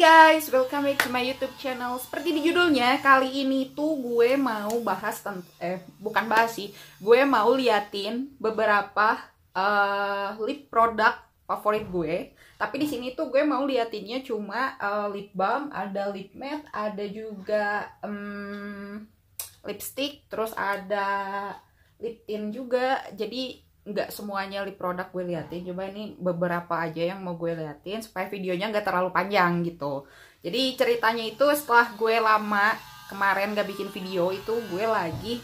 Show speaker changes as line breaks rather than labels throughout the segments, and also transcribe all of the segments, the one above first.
guys, welcome back to my YouTube channel. Seperti di judulnya, kali ini tuh gue mau bahas eh bukan bahas sih, gue mau liatin beberapa uh, lip product favorit gue. Tapi di sini tuh gue mau liatinnya cuma uh, lip balm, ada lip matte, ada juga um, lipstick, terus ada lip tint juga. Jadi nggak semuanya lip product gue liatin cuma ini beberapa aja yang mau gue liatin supaya videonya nggak terlalu panjang gitu jadi ceritanya itu setelah gue lama kemarin gak bikin video itu gue lagi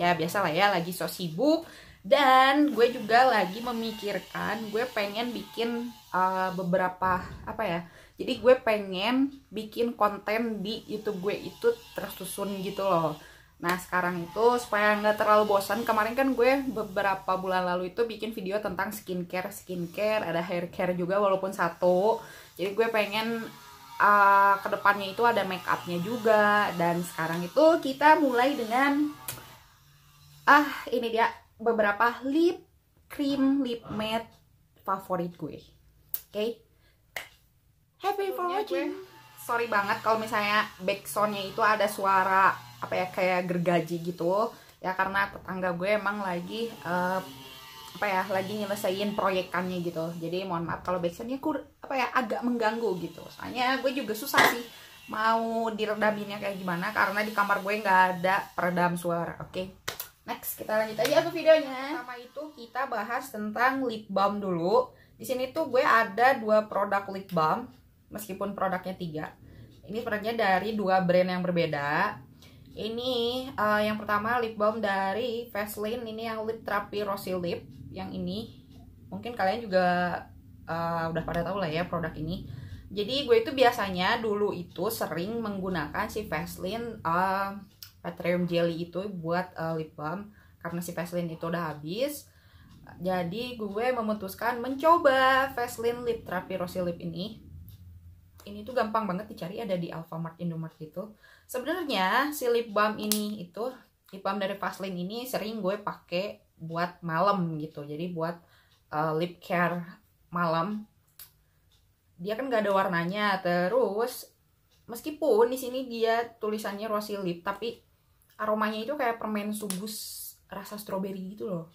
ya biasa lah ya lagi so sibuk dan gue juga lagi memikirkan gue pengen bikin uh, beberapa apa ya jadi gue pengen bikin konten di YouTube gue itu tersusun gitu loh Nah sekarang itu supaya nggak terlalu bosan kemarin kan gue beberapa bulan lalu itu bikin video tentang skincare skincare ada hair care juga walaupun satu jadi gue pengen uh, ah, kedepannya itu ada makeupnya juga dan sekarang itu kita mulai dengan ah ini dia beberapa lip cream lip matte favorit gue oke okay? happy for watching sorry banget kalau misalnya backsoundnya itu ada suara apa ya kayak gergaji gitu ya karena tetangga gue emang lagi uh, apa ya lagi nyelesain proyekannya gitu jadi mohon maaf kalau backsoundnya kur apa ya agak mengganggu gitu soalnya gue juga susah sih mau diredaminnya kayak gimana karena di kamar gue nggak ada peredam suara oke okay? next kita lanjut aja ke videonya sama itu kita bahas tentang lip balm dulu di sini tuh gue ada dua produk lip balm meskipun produknya tiga ini produknya dari dua brand yang berbeda ini uh, yang pertama lip balm dari Vaseline ini yang lip terapi rosy lip yang ini. Mungkin kalian juga uh, udah pada tahu lah ya produk ini. Jadi gue itu biasanya dulu itu sering menggunakan si Vaseline uh, eh, petroleum jelly itu buat uh, lip balm karena si Vaseline itu udah habis. Jadi gue memutuskan mencoba Vaseline lip terapi rosy lip ini ini tuh gampang banget dicari ada di Alfamart, Indomart gitu. Sebenarnya si lip balm ini itu lip balm dari Vaseline ini sering gue pakai buat malam gitu. Jadi buat uh, lip care malam. Dia kan gak ada warnanya. Terus meskipun di sini dia tulisannya rosy lip tapi aromanya itu kayak permen subus rasa stroberi gitu loh.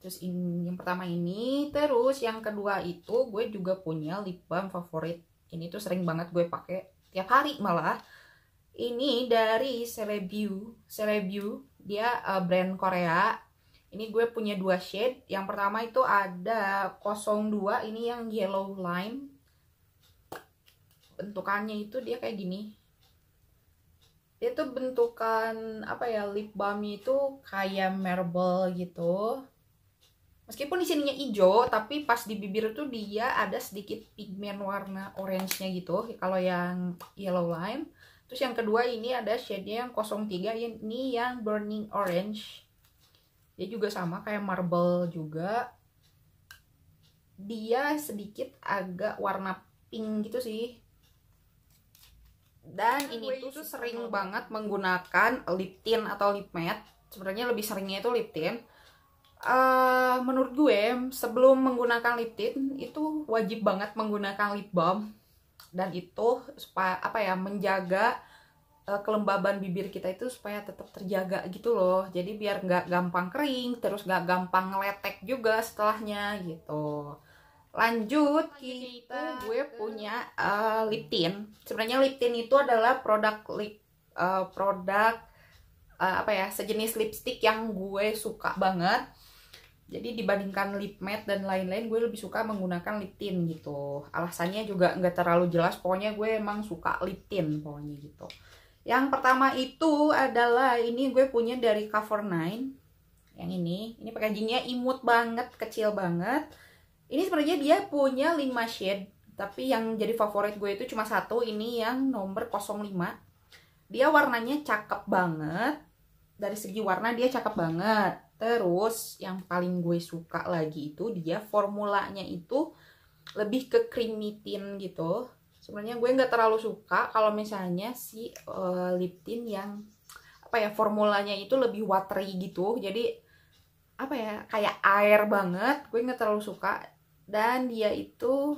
Terus ini, yang pertama ini, terus yang kedua itu gue juga punya lip balm favorit. Ini tuh sering banget gue pakai tiap hari malah. Ini dari Celebiu, Celebiu dia uh, brand Korea. Ini gue punya dua shade. Yang pertama itu ada 02, ini yang yellow lime. Bentukannya itu dia kayak gini. Dia tuh bentukan apa ya lip balm itu kayak marble gitu meskipun di sininya hijau tapi pas di bibir tuh dia ada sedikit pigmen warna orange-nya gitu kalau yang yellow lime terus yang kedua ini ada shade-nya yang 03 ini yang burning orange dia juga sama kayak marble juga dia sedikit agak warna pink gitu sih dan ini tuh sering banget menggunakan lip tint atau lip matte sebenarnya lebih seringnya itu lip tint uh, menurut gue sebelum menggunakan lip tint itu wajib banget menggunakan lip balm dan itu supaya apa ya menjaga eh, kelembaban bibir kita itu supaya tetap terjaga gitu loh jadi biar nggak gampang kering terus nggak gampang ngeletek juga setelahnya gitu lanjut kita gue punya uh, lip tint sebenarnya lip tint itu adalah produk lip uh, produk uh, apa ya sejenis lipstick yang gue suka banget jadi dibandingkan lip matte dan lain-lain gue lebih suka menggunakan lip tint gitu alasannya juga nggak terlalu jelas pokoknya gue emang suka lip tint pokoknya gitu yang pertama itu adalah ini gue punya dari cover 9 yang ini ini packagingnya imut banget kecil banget ini sebenarnya dia punya 5 shade tapi yang jadi favorit gue itu cuma satu ini yang nomor 05 dia warnanya cakep banget dari segi warna dia cakep banget Terus yang paling gue suka lagi itu dia formulanya itu lebih ke creamy tint gitu. Sebenarnya gue nggak terlalu suka kalau misalnya si uh, lip tint yang apa ya formulanya itu lebih watery gitu. Jadi apa ya kayak air banget. Gue nggak terlalu suka dan dia itu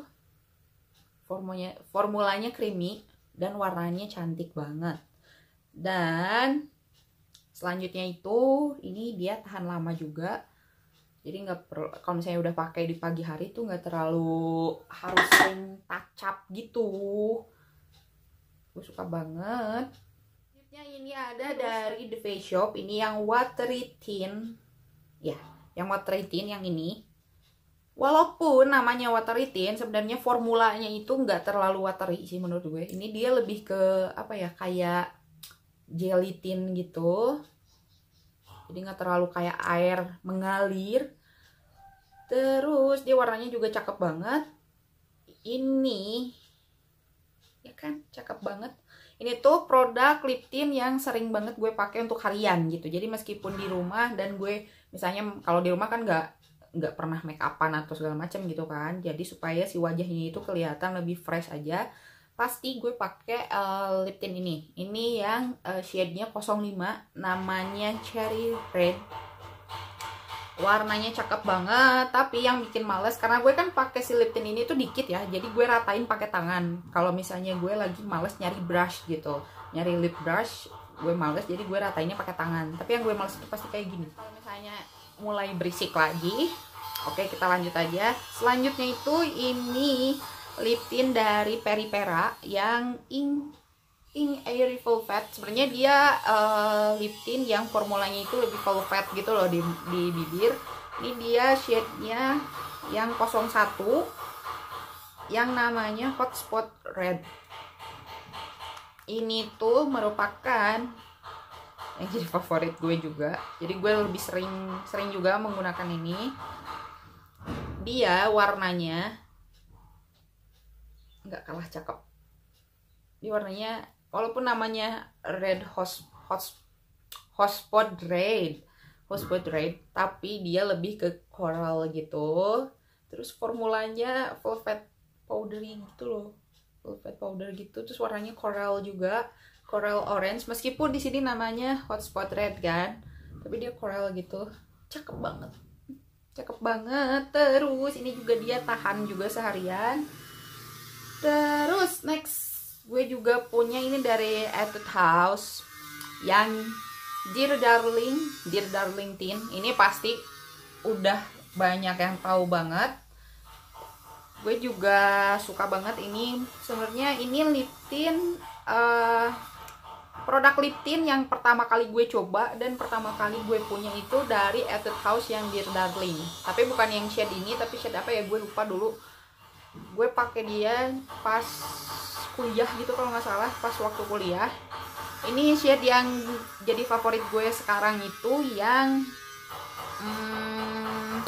formulanya formulanya creamy dan warnanya cantik banget. Dan selanjutnya itu ini dia tahan lama juga jadi nggak perlu kalau misalnya udah pakai di pagi hari tuh nggak terlalu harus sering tacap gitu gue suka banget selanjutnya ini ada dari The Face Shop ini yang watery tint ya yang watery tint yang ini walaupun namanya watery tint sebenarnya formulanya itu nggak terlalu watery sih menurut gue ini dia lebih ke apa ya kayak gelatin gitu jadi nggak terlalu kayak air mengalir terus dia warnanya juga cakep banget ini ya kan cakep banget ini tuh produk lip tint yang sering banget gue pakai untuk harian gitu jadi meskipun di rumah dan gue misalnya kalau di rumah kan nggak nggak pernah make upan atau segala macam gitu kan jadi supaya si wajahnya itu kelihatan lebih fresh aja pasti gue pakai uh, lip tint ini ini yang uh, shade-nya 05 namanya cherry red warnanya cakep banget tapi yang bikin males karena gue kan pakai si lip tint ini tuh dikit ya jadi gue ratain pakai tangan kalau misalnya gue lagi males nyari brush gitu nyari lip brush gue males jadi gue ratainnya pakai tangan tapi yang gue males itu pasti kayak gini kalau misalnya mulai berisik lagi oke kita lanjut aja selanjutnya itu ini lip tint dari Peripera yang ink ink airy velvet sebenarnya dia uh, eh, lip tint yang formulanya itu lebih velvet gitu loh di, di bibir ini dia shade-nya yang 01 yang namanya spot red ini tuh merupakan yang jadi favorit gue juga jadi gue lebih sering sering juga menggunakan ini dia warnanya nggak kalah cakep ini warnanya walaupun namanya red hot hot hotspot red hotspot red tapi dia lebih ke coral gitu terus formulanya velvet powdery gitu loh velvet powder gitu terus warnanya coral juga coral orange meskipun di sini namanya hotspot red kan tapi dia coral gitu cakep banget cakep banget terus ini juga dia tahan juga seharian terus next gue juga punya ini dari Etude House yang Dear Darling, Dear Darling Tin. Ini pasti udah banyak yang tahu banget. Gue juga suka banget ini. Sebenarnya ini lip tint uh, produk lip tint yang pertama kali gue coba dan pertama kali gue punya itu dari Etude House yang Dear Darling. Tapi bukan yang shade ini, tapi shade apa ya gue lupa dulu gue pakai dia pas kuliah gitu kalau nggak salah pas waktu kuliah ini shade yang jadi favorit gue sekarang itu yang hmm,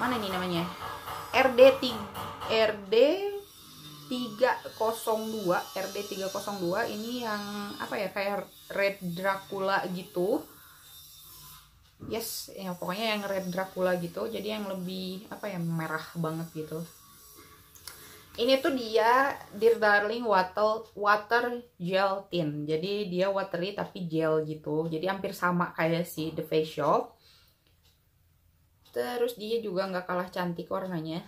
mana ini namanya RD 3 RD 302 RD 302 ini yang apa ya kayak Red Dracula gitu yes ya pokoknya yang red Dracula gitu jadi yang lebih apa ya merah banget gitu ini tuh dia Dear Darling Water Water Gel Tint jadi dia watery tapi gel gitu jadi hampir sama kayak si The Face Shop terus dia juga nggak kalah cantik warnanya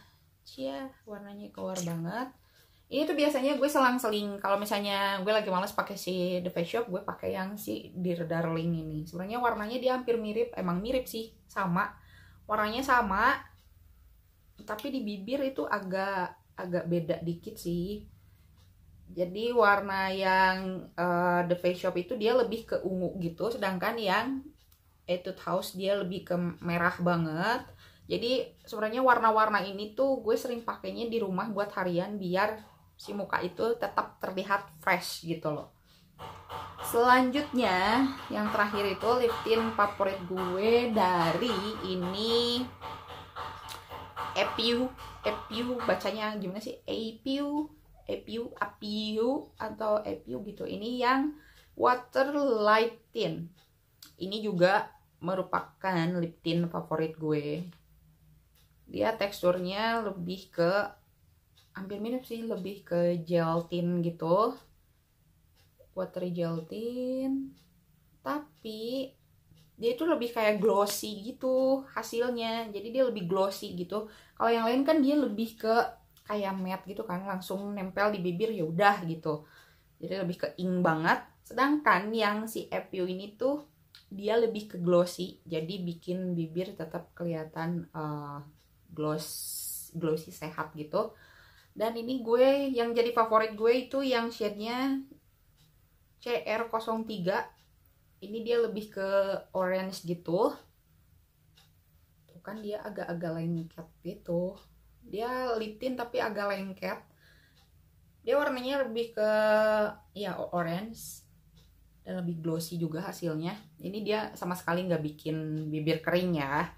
cia warnanya keluar banget ini iya, tuh biasanya gue selang-seling kalau misalnya gue lagi males pakai si The Face Shop gue pakai yang si Dear Darling ini sebenarnya warnanya dia hampir mirip emang mirip sih sama warnanya sama tapi di bibir itu agak agak beda dikit sih jadi warna yang uh, The Face Shop itu dia lebih ke ungu gitu sedangkan yang Etude House dia lebih ke merah banget jadi sebenarnya warna-warna ini tuh gue sering pakainya di rumah buat harian biar si muka itu tetap terlihat fresh gitu loh selanjutnya yang terakhir itu lip tint favorit gue dari ini Epiu Epiu bacanya gimana sih Epiu Epiu Apiu atau Epiu gitu ini yang water light tint ini juga merupakan lip tint favorit gue dia teksturnya lebih ke hampir mirip sih lebih ke gelatin gitu watery gelatin tapi dia itu lebih kayak glossy gitu hasilnya jadi dia lebih glossy gitu kalau yang lain kan dia lebih ke kayak matte gitu kan langsung nempel di bibir ya udah gitu jadi lebih ke ink banget sedangkan yang si Epio ini tuh dia lebih ke glossy jadi bikin bibir tetap kelihatan uh, gloss glossy sehat gitu dan ini gue yang jadi favorit gue itu yang shade-nya CR03 ini dia lebih ke orange gitu tuh kan dia agak-agak lengket gitu dia litin tapi agak lengket dia warnanya lebih ke ya orange dan lebih glossy juga hasilnya ini dia sama sekali nggak bikin bibir kering ya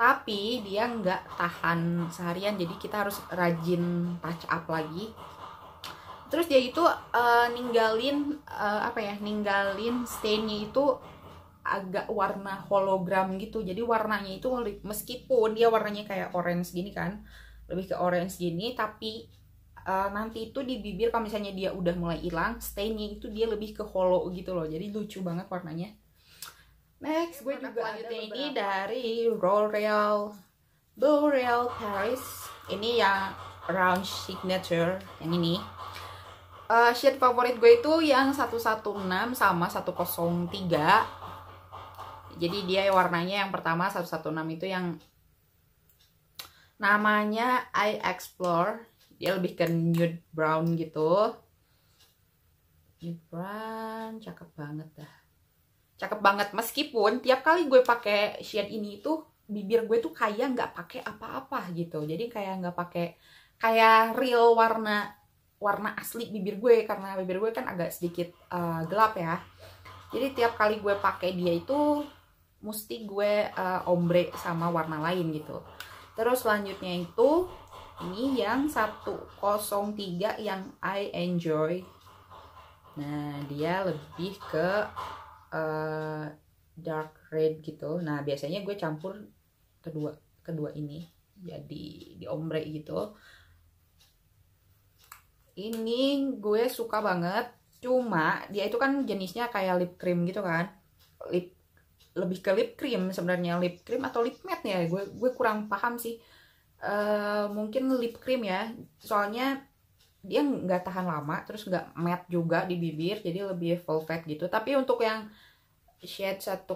tapi dia nggak tahan seharian jadi kita harus rajin touch up lagi terus dia itu uh, ninggalin uh, apa ya ninggalin stainnya itu agak warna hologram gitu jadi warnanya itu meskipun dia warnanya kayak orange gini kan lebih ke orange gini tapi uh, nanti itu di bibir kalau misalnya dia udah mulai hilang stainnya itu dia lebih ke holo gitu loh jadi lucu banget warnanya Next, gue juga lanjutin ini dari L'Oreal L'Oreal Paris. Ini yang round signature yang ini. Uh, shade favorit gue itu yang 116 sama 103. Jadi dia warnanya yang pertama 116 itu yang namanya I Explore. Dia lebih ke nude brown gitu. Nude brown, cakep banget dah cakep banget meskipun tiap kali gue pakai shade ini itu bibir gue tuh kayak nggak pakai apa-apa gitu jadi kayak nggak pakai kayak real warna warna asli bibir gue karena bibir gue kan agak sedikit uh, gelap ya jadi tiap kali gue pakai dia itu mesti gue uh, ombre sama warna lain gitu terus selanjutnya itu ini yang 103 yang I enjoy nah dia lebih ke uh, dark red gitu nah biasanya gue campur kedua kedua ini jadi di ombre gitu ini gue suka banget cuma dia itu kan jenisnya kayak lip cream gitu kan lip lebih ke lip cream sebenarnya lip cream atau lip matte ya gue gue kurang paham sih uh, mungkin lip cream ya soalnya dia nggak tahan lama terus nggak matte juga di bibir jadi lebih velvet gitu tapi untuk yang shade 103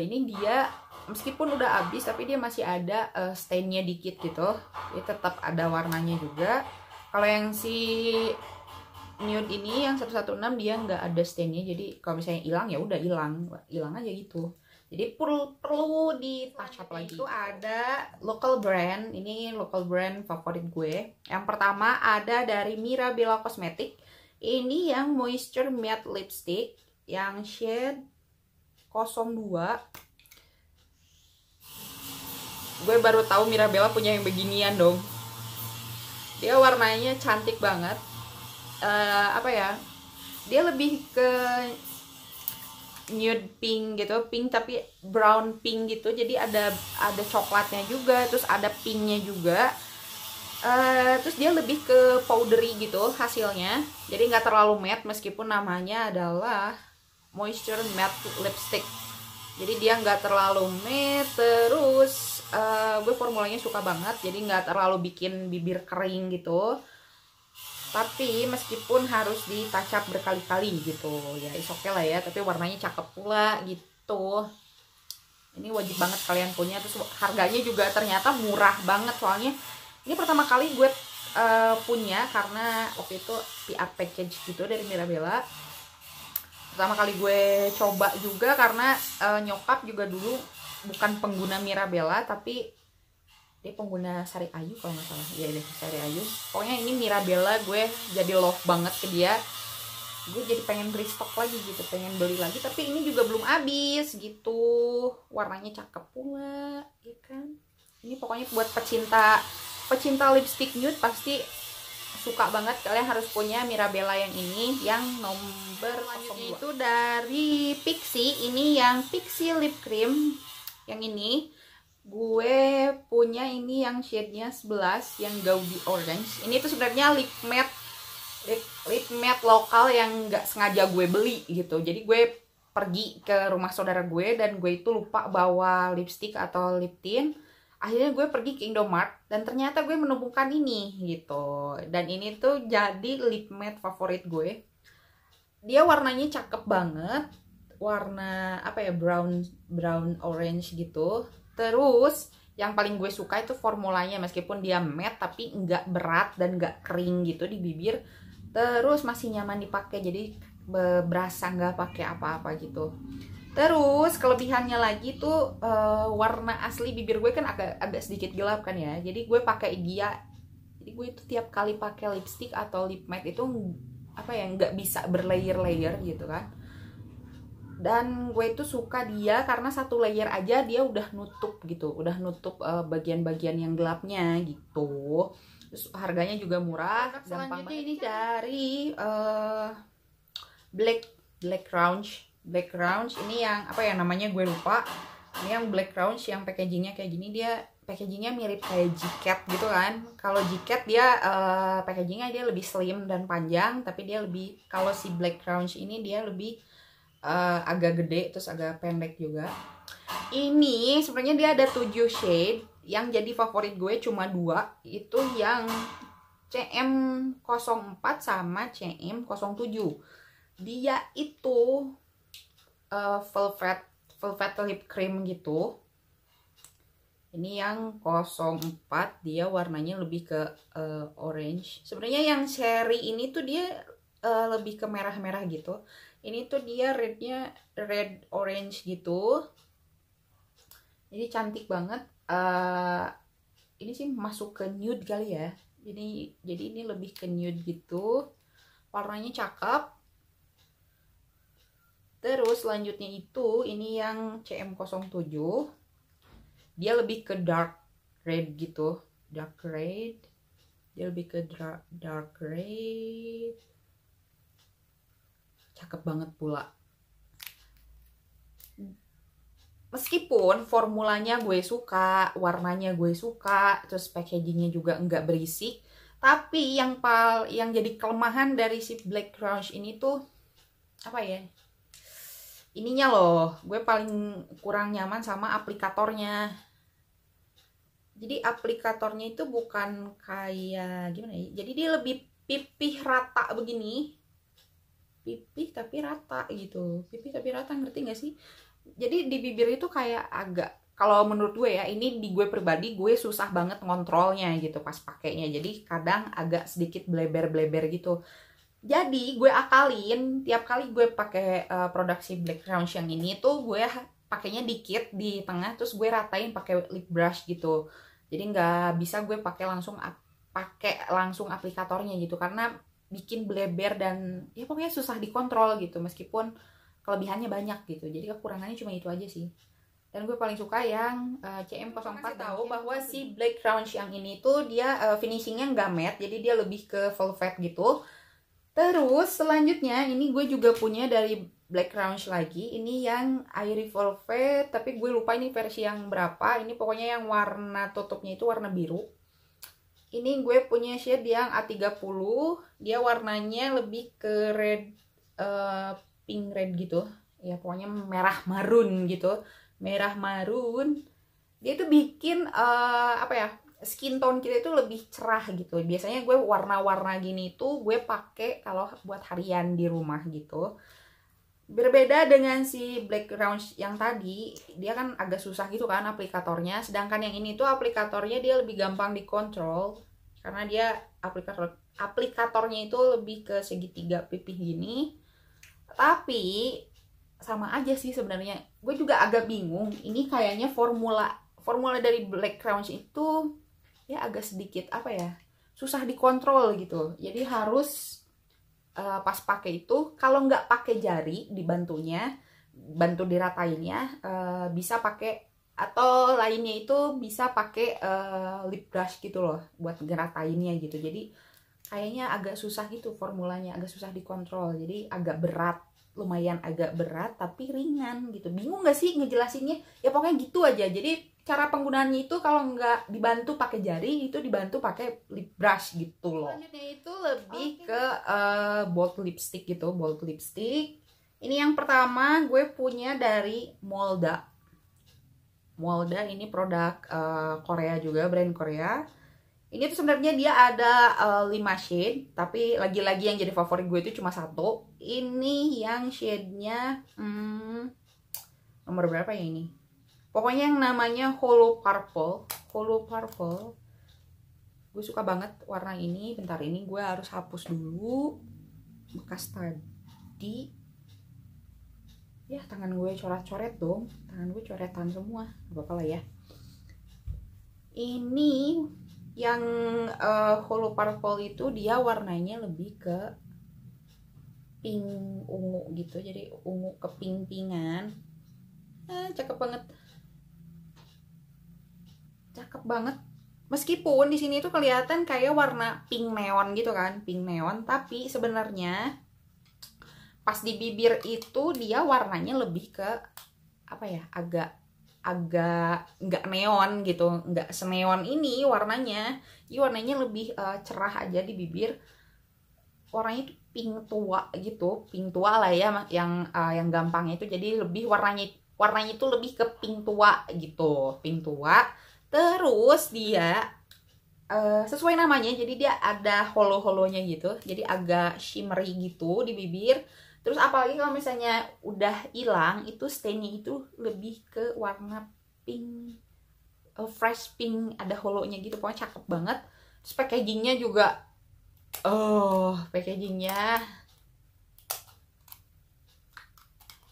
ini dia meskipun udah habis tapi dia masih ada uh, stainnya dikit gitu dia tetap ada warnanya juga kalau yang si nude ini yang 116 dia nggak ada stainnya jadi kalau misalnya hilang ya udah hilang hilang aja gitu jadi perlu perlu di touch up lagi itu ada local brand ini local brand favorit gue yang pertama ada dari Mirabella Cosmetic ini yang moisture matte lipstick yang shade 02 gue baru tahu Mirabella punya yang beginian dong dia warnanya cantik banget uh, apa ya dia lebih ke nude pink gitu pink tapi brown pink gitu jadi ada ada coklatnya juga terus ada pinknya juga uh, terus dia lebih ke powdery gitu hasilnya jadi nggak terlalu matte meskipun namanya adalah moisture matte lipstick jadi dia nggak terlalu matte terus uh, gue formulanya suka banget jadi nggak terlalu bikin bibir kering gitu tapi meskipun harus ditacap berkali-kali gitu ya is okay lah ya tapi warnanya cakep pula gitu ini wajib banget kalian punya terus harganya juga ternyata murah banget soalnya ini pertama kali gue uh, punya karena waktu itu PR package gitu dari Mirabella pertama kali gue coba juga karena uh, nyokap juga dulu bukan pengguna Mirabella tapi dia pengguna Sari Ayu kalau nggak salah ya deh Sari Ayu pokoknya ini Mirabella gue jadi love banget ke dia gue jadi pengen restock lagi gitu pengen beli lagi tapi ini juga belum habis gitu warnanya cakep pula ya kan ini pokoknya buat pecinta pecinta lipstick nude pasti suka banget kalian harus punya Mirabella yang ini yang nomor itu dari Pixie ini yang Pixie lip cream yang ini gue punya ini yang shade-nya 11 yang Gaudi Orange. Ini tuh sebenarnya lip matte lip, lip matte lokal yang nggak sengaja gue beli gitu. Jadi gue pergi ke rumah saudara gue dan gue itu lupa bawa lipstick atau lip tint. Akhirnya gue pergi ke Indomart dan ternyata gue menemukan ini gitu. Dan ini tuh jadi lip matte favorit gue. Dia warnanya cakep banget. Warna apa ya brown brown orange gitu Terus yang paling gue suka itu formulanya meskipun dia matte tapi nggak berat dan nggak kering gitu di bibir. Terus masih nyaman dipakai jadi berasa nggak pakai apa-apa gitu. Terus kelebihannya lagi tuh uh, warna asli bibir gue kan agak agak sedikit gelap kan ya. Jadi gue pakai dia jadi gue itu tiap kali pakai lipstick atau lip matte itu apa ya nggak bisa berlayer-layer gitu kan dan gue itu suka dia karena satu layer aja dia udah nutup gitu udah nutup eh, bagian-bagian uh, yang gelapnya gitu Terus harganya juga murah Produk gampang banget ini dari uh, eh, black black round black round ini yang apa ya namanya gue lupa ini yang black round yang packagingnya kayak gini dia packagingnya mirip kayak jaket gitu kan kalau jaket dia uh, packagingnya dia lebih slim dan panjang tapi dia lebih kalau si black round ini dia lebih uh, agak gede terus agak pendek juga ini sebenarnya dia ada 7 shade yang jadi favorit gue cuma dua itu yang CM04 sama CM07 dia itu uh, velvet velvet lip cream gitu ini yang 04 dia warnanya lebih ke uh, orange sebenarnya yang cherry ini tuh dia uh, lebih ke merah-merah gitu ini tuh dia rednya red orange gitu ini cantik banget uh, ini sih masuk ke nude kali ya jadi jadi ini lebih ke nude gitu warnanya cakep terus selanjutnya itu ini yang CM07 dia lebih ke dark red gitu dark red dia lebih ke dark red cakep banget pula meskipun formulanya gue suka, warnanya gue suka, terus packagingnya juga nggak berisik, tapi yang pal yang jadi kelemahan dari si Black Crunch ini tuh apa ya? Ininya loh, gue paling kurang nyaman sama aplikatornya. Jadi aplikatornya itu bukan kayak gimana ya? Jadi dia lebih pipih rata begini pipih tapi rata gitu pipih tapi rata ngerti nggak sih jadi di bibir itu kayak agak kalau menurut gue ya ini di gue pribadi gue susah banget ngontrolnya gitu pas pakainya jadi kadang agak sedikit bleber bleber gitu jadi gue akalin tiap kali gue pakai uh, eh, produk Black crown yang ini tuh gue pakainya dikit di tengah terus gue ratain pakai lip brush gitu jadi nggak bisa gue pakai langsung pakai langsung aplikatornya gitu karena bikin bleber dan ya pokoknya susah dikontrol gitu meskipun kelebihannya banyak gitu jadi kekurangannya cuma itu aja sih dan gue paling suka yang uh, eh, CM04 tahu bahwa si hmm. Black Crown yang ini tuh dia uh, finishingnya nggak matte jadi dia lebih ke velvet gitu terus selanjutnya ini gue juga punya dari Black Crown lagi ini yang Airy Velvet tapi gue lupa ini versi yang berapa ini pokoknya yang warna tutupnya itu warna biru ini gue punya shade yang A30. Dia warnanya lebih ke red uh, pink red gitu. Ya pokoknya merah marun gitu. Merah marun. Dia itu bikin uh, apa ya? skin tone kita itu lebih cerah gitu. Biasanya gue warna-warna gini tuh gue pakai kalau buat harian di rumah gitu. Berbeda dengan si black round yang tadi, dia kan agak susah gitu kan aplikatornya. Sedangkan yang ini tuh aplikatornya dia lebih gampang dikontrol karena dia aplikator aplikatornya itu lebih ke segitiga pipih gini. Tapi sama aja sih sebenarnya. Gue juga agak bingung. Ini kayaknya formula formula dari black crown itu ya agak sedikit apa ya susah dikontrol gitu. Jadi harus uh, pas pakai itu kalau nggak pakai jari dibantunya bantu diratainnya uh, bisa pakai atau lainnya itu bisa pakai uh, eh, lip brush gitu loh buat geratainnya gitu jadi kayaknya agak susah gitu formulanya agak susah dikontrol jadi agak berat lumayan agak berat tapi ringan gitu bingung gak sih ngejelasinnya ya pokoknya gitu aja jadi cara penggunaannya itu kalau nggak dibantu pakai jari itu dibantu pakai lip brush gitu loh. Selanjutnya itu lebih okay. ke uh, bold lipstick gitu, bold lipstick. Ini yang pertama gue punya dari Molda. Molda ini produk uh, Korea juga, brand Korea. Ini tuh sebenarnya dia ada uh, eh, 5 shade, tapi lagi-lagi yang jadi favorit gue itu cuma satu. Ini yang shade-nya hmm, nomor berapa ya ini? pokoknya yang namanya Holo Purple Holo Purple gue suka banget warna ini bentar ini gue harus hapus dulu bekas tadi ya tangan gue coret-coret dong tangan gue coretan semua gak apa-apa lah ya ini yang uh, holo purple itu dia warnanya lebih ke pink ungu gitu jadi ungu ke pink pingan ah, cakep banget cakep banget meskipun di sini itu kelihatan kayak warna pink neon gitu kan pink neon tapi sebenarnya pas di bibir itu dia warnanya lebih ke apa ya agak agak nggak neon gitu nggak seneon ini warnanya ini warnanya lebih uh, cerah aja di bibir warnanya itu pink tua gitu pink tua lah ya yang uh, yang gampangnya itu jadi lebih warnanya warnanya itu lebih ke pink tua gitu pink tua Terus dia uh, sesuai namanya, jadi dia ada holo-holonya gitu. Jadi agak shimmery gitu di bibir. Terus apalagi kalau misalnya udah hilang, itu stainnya itu lebih ke warna pink, uh, fresh pink, ada holonya gitu. Pokoknya cakep banget. Terus packagingnya juga, oh packagingnya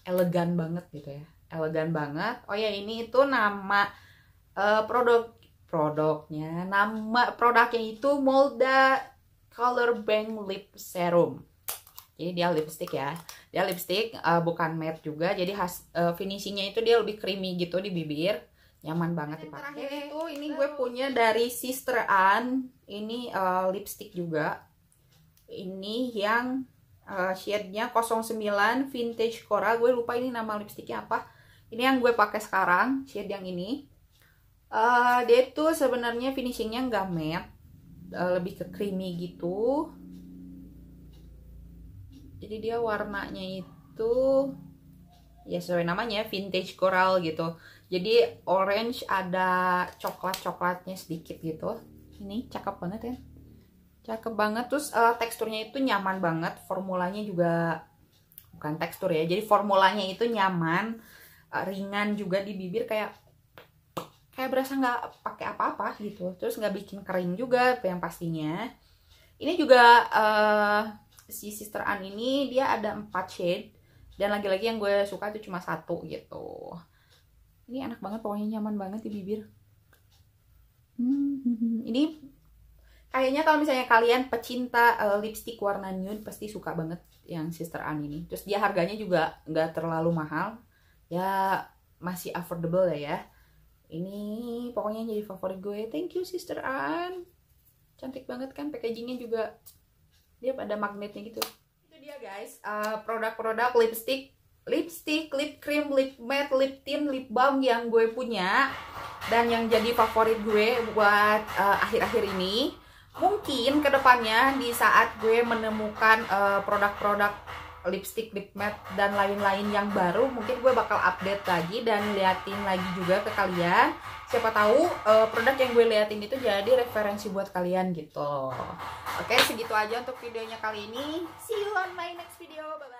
elegan banget gitu ya. Elegan banget. Oh ya ini itu nama Eh, produk produknya nama produknya itu Molda Color Bank Lip Serum jadi dia lipstick ya dia lipstick uh, bukan matte juga jadi has, uh, finishingnya itu dia lebih creamy gitu di bibir nyaman banget dipakai terakhir itu ini gue punya dari Sister An ini uh, lipstick juga ini yang uh, shade-nya 09 Vintage Coral gue lupa ini nama lipsticknya apa ini yang gue pakai sekarang shade yang ini uh, dia itu sebenarnya finishingnya nggak matte uh, lebih ke creamy gitu jadi dia warnanya itu ya sesuai namanya vintage coral gitu jadi orange ada coklat-coklatnya sedikit gitu ini cakep banget ya cakep banget terus uh, teksturnya itu nyaman banget formulanya juga bukan tekstur ya jadi formulanya itu nyaman uh, ringan juga di bibir kayak kayak berasa nggak pakai apa-apa gitu terus nggak bikin kering juga yang pastinya ini juga uh, si Sister An ini dia ada empat shade dan lagi-lagi yang gue suka itu cuma satu gitu ini enak banget pokoknya nyaman banget di bibir hmm, ini kayaknya kalau misalnya kalian pecinta uh, lipstick warna nude pasti suka banget yang Sister An ini terus dia harganya juga nggak terlalu mahal ya masih affordable lah ya ini pokoknya jadi favorit gue thank you sister An cantik banget kan packagingnya juga dia pada magnetnya gitu itu dia guys eh, produk-produk uh, lipstick lipstick lip cream lip matte lip tint lip balm yang gue punya dan yang jadi favorit gue buat eh, akhir-akhir uh, ini mungkin kedepannya di saat gue menemukan eh, produk-produk uh, produk lipstick lip matte dan lain-lain yang baru mungkin gue bakal update lagi dan liatin lagi juga ke kalian siapa tahu uh, produk yang gue liatin itu jadi referensi buat kalian gitu oke segitu aja untuk videonya kali ini see you on my next video bye bye